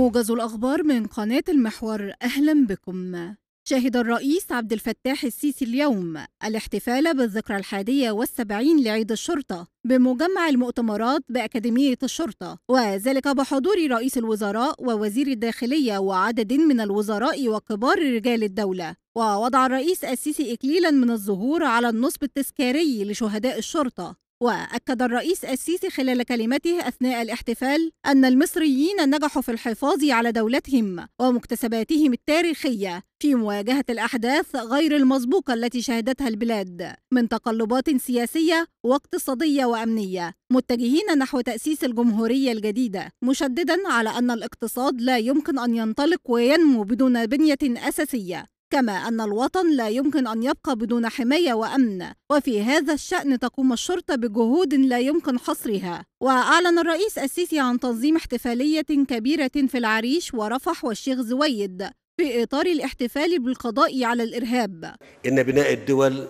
موجز الأخبار من قناة المحور أهلا بكم شهد الرئيس عبد الفتاح السيسي اليوم الاحتفال بالذكرى الحادية والسبعين لعيد الشرطة بمجمع المؤتمرات بأكاديمية الشرطة وذلك بحضور رئيس الوزراء ووزير الداخلية وعدد من الوزراء وكبار رجال الدولة ووضع الرئيس السيسي إكليلا من الزهور على النصب التذكاري لشهداء الشرطة وأكد الرئيس السيسي خلال كلمته أثناء الاحتفال أن المصريين نجحوا في الحفاظ على دولتهم ومكتسباتهم التاريخية في مواجهة الأحداث غير المسبوقة التي شهدتها البلاد من تقلبات سياسية واقتصادية وأمنية متجهين نحو تأسيس الجمهورية الجديدة مشددا على أن الاقتصاد لا يمكن أن ينطلق وينمو بدون بنية أساسية كما أن الوطن لا يمكن أن يبقى بدون حماية وأمن وفي هذا الشأن تقوم الشرطة بجهود لا يمكن حصرها وأعلن الرئيس السيسي عن تنظيم احتفالية كبيرة في العريش ورفح والشيخ زويد في إطار الاحتفال بالقضاء على الإرهاب إن بناء الدول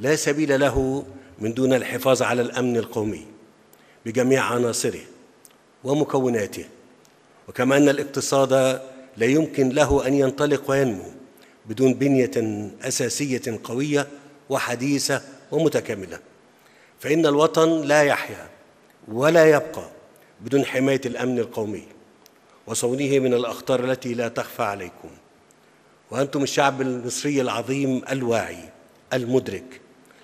لا سبيل له من دون الحفاظ على الأمن القومي بجميع عناصره ومكوناته وكما أن الاقتصاد لا يمكن له أن ينطلق وينمو بدون بنية أساسية قوية وحديثة ومتكاملة فإن الوطن لا يحيا ولا يبقى بدون حماية الأمن القومي وصونه من الأخطار التي لا تخفى عليكم وأنتم الشعب المصري العظيم الواعي المدرك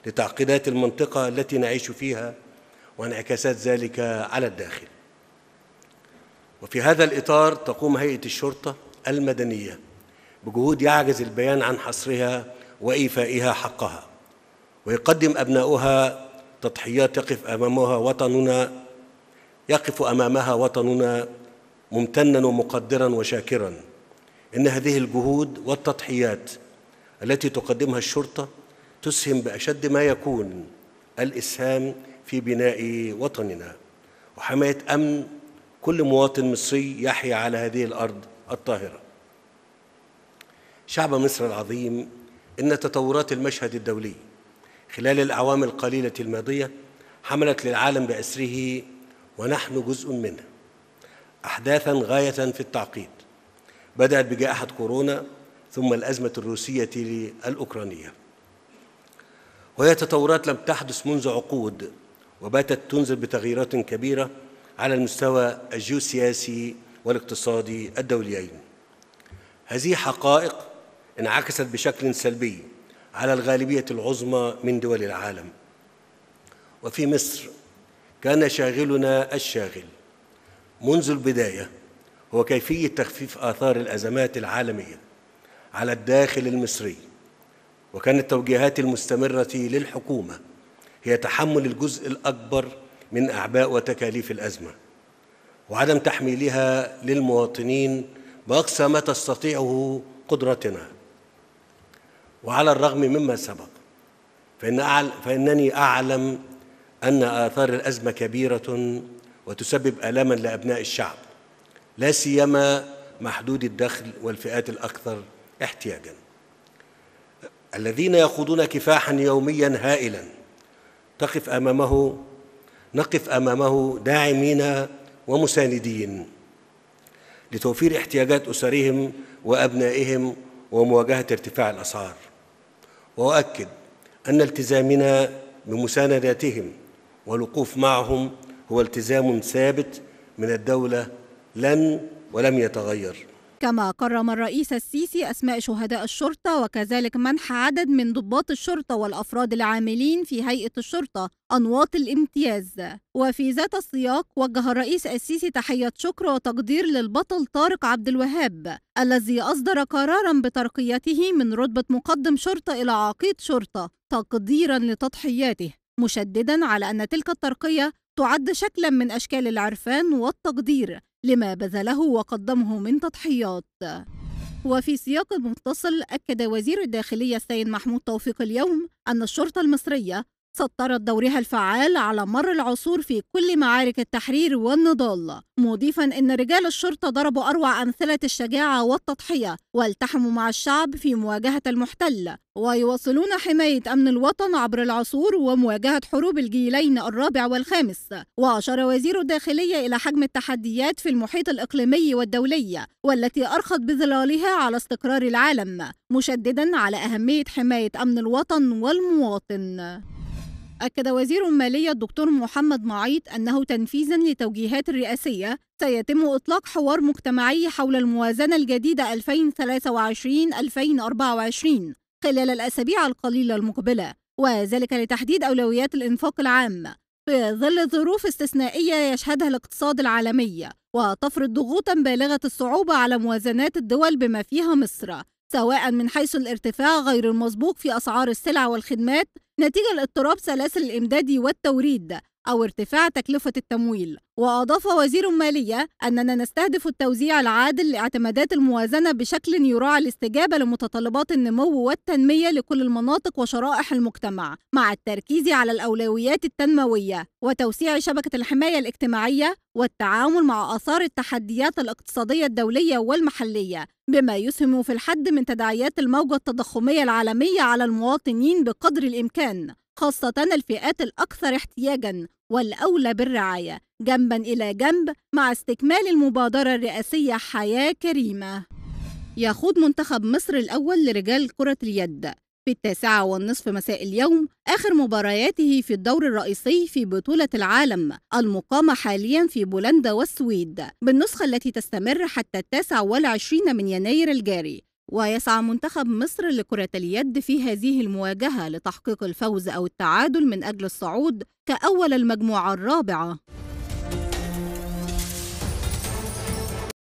لتعقيدات المنطقة التي نعيش فيها وانعكاسات ذلك على الداخل وفي هذا الإطار تقوم هيئة الشرطة المدنية بجهود يعجز البيان عن حصرها وإيفائها حقها ويقدم أبناؤها تضحيات يقف أمامها وطننا يقف أمامها وطننا ممتنا ومقدرا وشاكرا إن هذه الجهود والتضحيات التي تقدمها الشرطة تسهم بأشد ما يكون الإسهام في بناء وطننا وحماية أمن كل مواطن مصري يحيا على هذه الأرض الطاهرة شعب مصر العظيم إن تطورات المشهد الدولي خلال الأعوام القليلة الماضية حملت للعالم بأسره ونحن جزء منه أحداثا غاية في التعقيد بدأت بجائحة كورونا ثم الأزمة الروسية الأوكرانية وهي تطورات لم تحدث منذ عقود وباتت تنزل بتغييرات كبيرة على المستوى الجيوسياسي والاقتصادي الدوليين هذه حقائق انعكست بشكل سلبي على الغالبية العظمى من دول العالم وفي مصر كان شاغلنا الشاغل منذ البداية هو كيفية تخفيف آثار الأزمات العالمية على الداخل المصري وكانت التوجيهات المستمرة للحكومة هي تحمل الجزء الأكبر من أعباء وتكاليف الأزمة وعدم تحميلها للمواطنين بأقصى ما تستطيعه قدرتنا وعلى الرغم مما سبق فإن أعل فإنني أعلم أن آثار الأزمة كبيرة وتسبب آلاما لأبناء الشعب لا سيما محدود الدخل والفئات الأكثر احتياجا الذين يخوضون كفاحا يوميا هائلا تقف أمامه نقف أمامه داعمين ومساندين لتوفير احتياجات أسرهم وأبنائهم ومواجهة ارتفاع الأسعار وأؤكد أن التزامنا بمسانداتهم والوقوف معهم هو التزام ثابت من الدولة لن ولم يتغير كما كرم الرئيس السيسي أسماء شهداء الشرطة وكذلك منح عدد من ضباط الشرطة والأفراد العاملين في هيئة الشرطة أنواط الامتياز وفي ذات السياق وجه الرئيس السيسي تحية شكر وتقدير للبطل طارق عبد الوهاب الذي أصدر قرارا بترقيته من رتبة مقدم شرطة إلى عقيد شرطة تقديرا لتضحياته مشددا على أن تلك الترقية تعد شكلا من أشكال العرفان والتقدير لما بذله وقدمه من تضحيات وفي سياق متصل أكد وزير الداخلية السيد محمود توفيق اليوم أن الشرطة المصرية سطرت دورها الفعال على مر العصور في كل معارك التحرير والنضال مضيفا ان رجال الشرطه ضربوا اروع امثله الشجاعه والتضحيه والتحموا مع الشعب في مواجهه المحتل ويواصلون حمايه امن الوطن عبر العصور ومواجهه حروب الجيلين الرابع والخامس واشار وزير الداخليه الى حجم التحديات في المحيط الاقليمي والدولي والتي ارخت بظلالها على استقرار العالم مشددا على اهميه حمايه امن الوطن والمواطن أكد وزير المالية الدكتور محمد معيط أنه تنفيذا لتوجيهات الرئاسية سيتم إطلاق حوار مجتمعي حول الموازنة الجديدة 2023-2024 خلال الأسابيع القليلة المقبلة وذلك لتحديد أولويات الإنفاق العام في ظل ظروف استثنائية يشهدها الاقتصاد العالمي وتفرض ضغوطا بالغة الصعوبة على موازنات الدول بما فيها مصر سواء من حيث الارتفاع غير المسبوق في أسعار السلع والخدمات نتيجة لاضطراب سلاسل الإمداد والتوريد أو ارتفاع تكلفة التمويل وأضاف وزير المالية أننا نستهدف التوزيع العادل لاعتمادات الموازنة بشكل يراعي الاستجابة لمتطلبات النمو والتنمية لكل المناطق وشرائح المجتمع مع التركيز على الأولويات التنموية وتوسيع شبكة الحماية الاجتماعية والتعامل مع آثار التحديات الاقتصادية الدولية والمحلية بما يسهم في الحد من تداعيات الموجة التضخمية العالمية على المواطنين بقدر الإمكان خاصة الفئات الأكثر احتياجًا والأولى بالرعاية، جنبًا إلى جنب مع استكمال المبادرة الرئاسية حياة كريمة. يخوض منتخب مصر الأول لرجال كرة اليد في التاسعة والنصف مساء اليوم آخر مبارياته في الدور الرئيسي في بطولة العالم المقامة حاليا في بولندا والسويد بالنسخة التي تستمر حتى التاسع والعشرين من يناير الجاري ويسعى منتخب مصر لكرة اليد في هذه المواجهة لتحقيق الفوز أو التعادل من أجل الصعود كأول المجموعة الرابعة